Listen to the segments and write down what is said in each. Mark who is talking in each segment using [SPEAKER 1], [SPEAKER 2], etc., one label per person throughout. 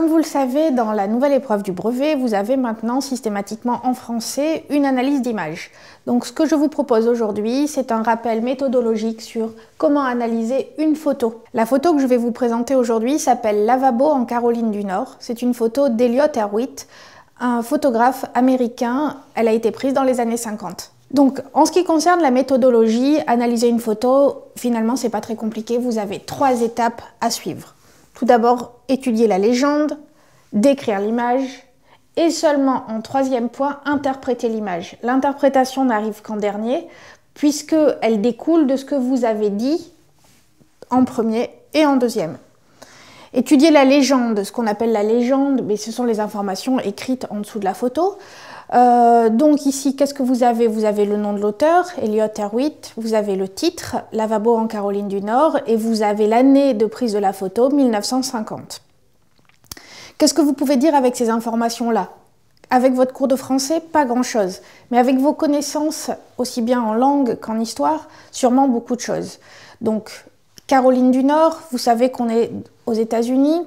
[SPEAKER 1] Comme vous le savez, dans la nouvelle épreuve du brevet, vous avez maintenant systématiquement en français une analyse d'image. Donc ce que je vous propose aujourd'hui, c'est un rappel méthodologique sur comment analyser une photo. La photo que je vais vous présenter aujourd'hui s'appelle Lavabo en Caroline du Nord. C'est une photo d'Eliot Erwitt, un photographe américain. Elle a été prise dans les années 50. Donc, en ce qui concerne la méthodologie, analyser une photo, finalement, c'est pas très compliqué. Vous avez trois étapes à suivre. Tout d'abord, étudier la légende, décrire l'image, et seulement en troisième point, interpréter l'image. L'interprétation n'arrive qu'en dernier, puisqu'elle découle de ce que vous avez dit en premier et en deuxième. Étudier la légende, ce qu'on appelle la légende, mais ce sont les informations écrites en dessous de la photo. Euh, donc ici, qu'est-ce que vous avez Vous avez le nom de l'auteur, Elliot Erwitt, vous avez le titre, Lavabo en Caroline du Nord, et vous avez l'année de prise de la photo, 1950. Qu'est-ce que vous pouvez dire avec ces informations-là Avec votre cours de français, pas grand-chose, mais avec vos connaissances, aussi bien en langue qu'en histoire, sûrement beaucoup de choses. Donc, Caroline du Nord, vous savez qu'on est aux États-Unis,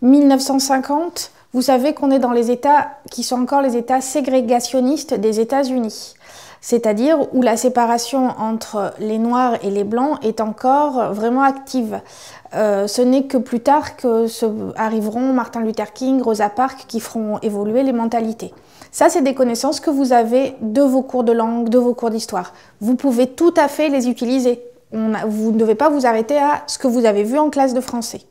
[SPEAKER 1] 1950, vous savez qu'on est dans les États qui sont encore les États ségrégationnistes des États-Unis, c'est-à-dire où la séparation entre les Noirs et les Blancs est encore vraiment active. Euh, ce n'est que plus tard que arriveront Martin Luther King, Rosa Parks qui feront évoluer les mentalités. Ça, c'est des connaissances que vous avez de vos cours de langue, de vos cours d'histoire. Vous pouvez tout à fait les utiliser. vous ne devez pas vous arrêter à ce que vous avez vu en classe de français.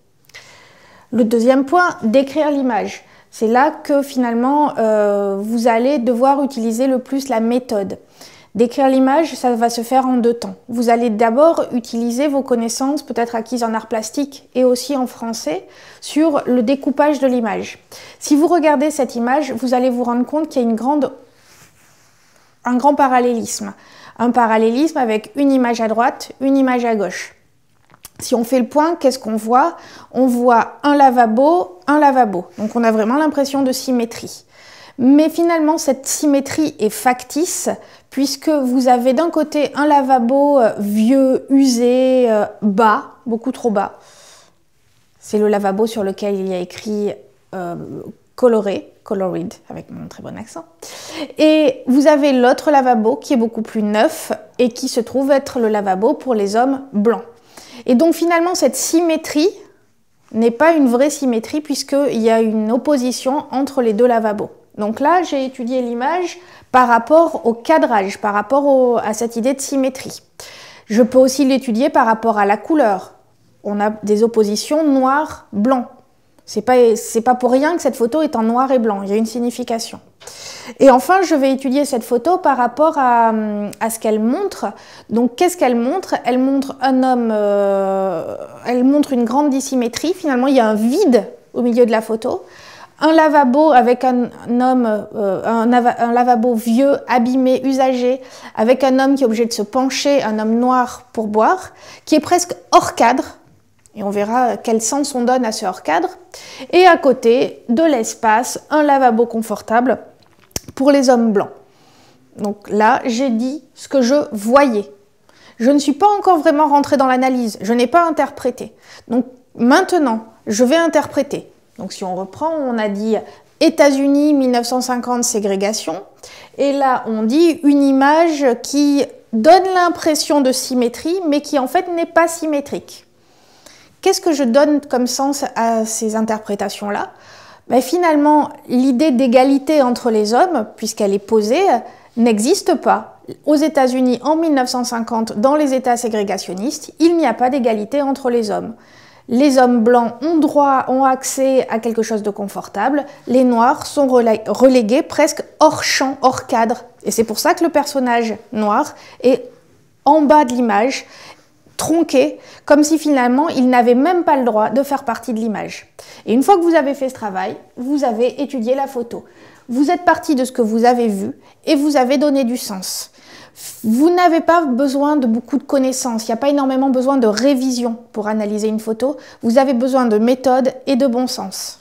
[SPEAKER 1] Le deuxième point, décrire l'image. C'est là que finalement, euh, vous allez devoir utiliser le plus la méthode. Décrire l'image, ça va se faire en deux temps. Vous allez d'abord utiliser vos connaissances peut-être acquises en art plastique et aussi en français sur le découpage de l'image. Si vous regardez cette image, vous allez vous rendre compte qu'il y a une grande, un grand parallélisme. Un parallélisme avec une image à droite, une image à gauche. Si on fait le point, qu'est-ce qu'on voit On voit un lavabo, un lavabo. Donc on a vraiment l'impression de symétrie. Mais finalement, cette symétrie est factice puisque vous avez d'un côté un lavabo euh, vieux, usé, euh, bas, beaucoup trop bas. C'est le lavabo sur lequel il y a écrit euh, coloré, colorid, avec mon très bon accent. Et vous avez l'autre lavabo qui est beaucoup plus neuf et qui se trouve être le lavabo pour les hommes blancs. Et donc finalement, cette symétrie n'est pas une vraie symétrie puisqu'il y a une opposition entre les deux lavabos. Donc là, j'ai étudié l'image par rapport au cadrage, par rapport à cette idée de symétrie. Je peux aussi l'étudier par rapport à la couleur. On a des oppositions noir-blanc. Ce n'est pas pour rien que cette photo est en noir et blanc, il y a une signification. Et enfin, je vais étudier cette photo par rapport à, ce qu'elle montre. Donc, qu'est-ce qu'elle montre Elle montre un homme, euh, elle montre une grande dissymétrie. Finalement, il y a un vide au milieu de la photo. Un lavabo avec un, homme, euh, un, un, lavabo vieux, abîmé, usagé, avec un homme qui est obligé de se pencher, un homme noir pour boire, qui est presque hors cadre. Et on verra quel sens on donne à ce hors cadre. Et à côté, de l'espace, un lavabo confortable pour les hommes blancs. Donc là, j'ai dit ce que je voyais. Je ne suis pas encore vraiment rentrée dans l'analyse, je n'ai pas interprété. Donc maintenant, je vais interpréter. Donc si on reprend, on a dit États-Unis 1950 ségrégation et là on dit une image qui donne l'impression de symétrie mais qui en fait n'est pas symétrique. Qu'est-ce que je donne comme sens à ces interprétations-là mais ben, finalement, l'idée d'égalité entre les hommes, puisqu'elle est posée, n'existe pas. Aux États-Unis, en 1950, dans les États ségrégationnistes, il n'y a pas d'égalité entre les hommes. Les hommes blancs ont droit, ont accès à quelque chose de confortable, les noirs sont relégués presque hors champ, hors cadre. Et c'est pour ça que le personnage noir est en bas de l'image tronqué, comme si finalement il n'avait même pas le droit de faire partie de l'image. Et une fois que vous avez fait ce travail, vous avez étudié la photo. Vous êtes parti de ce que vous avez vu et vous avez donné du sens. Vous n'avez pas besoin de beaucoup de connaissances, il n'y a pas énormément besoin de révision pour analyser une photo, vous avez besoin de méthode et de bon sens.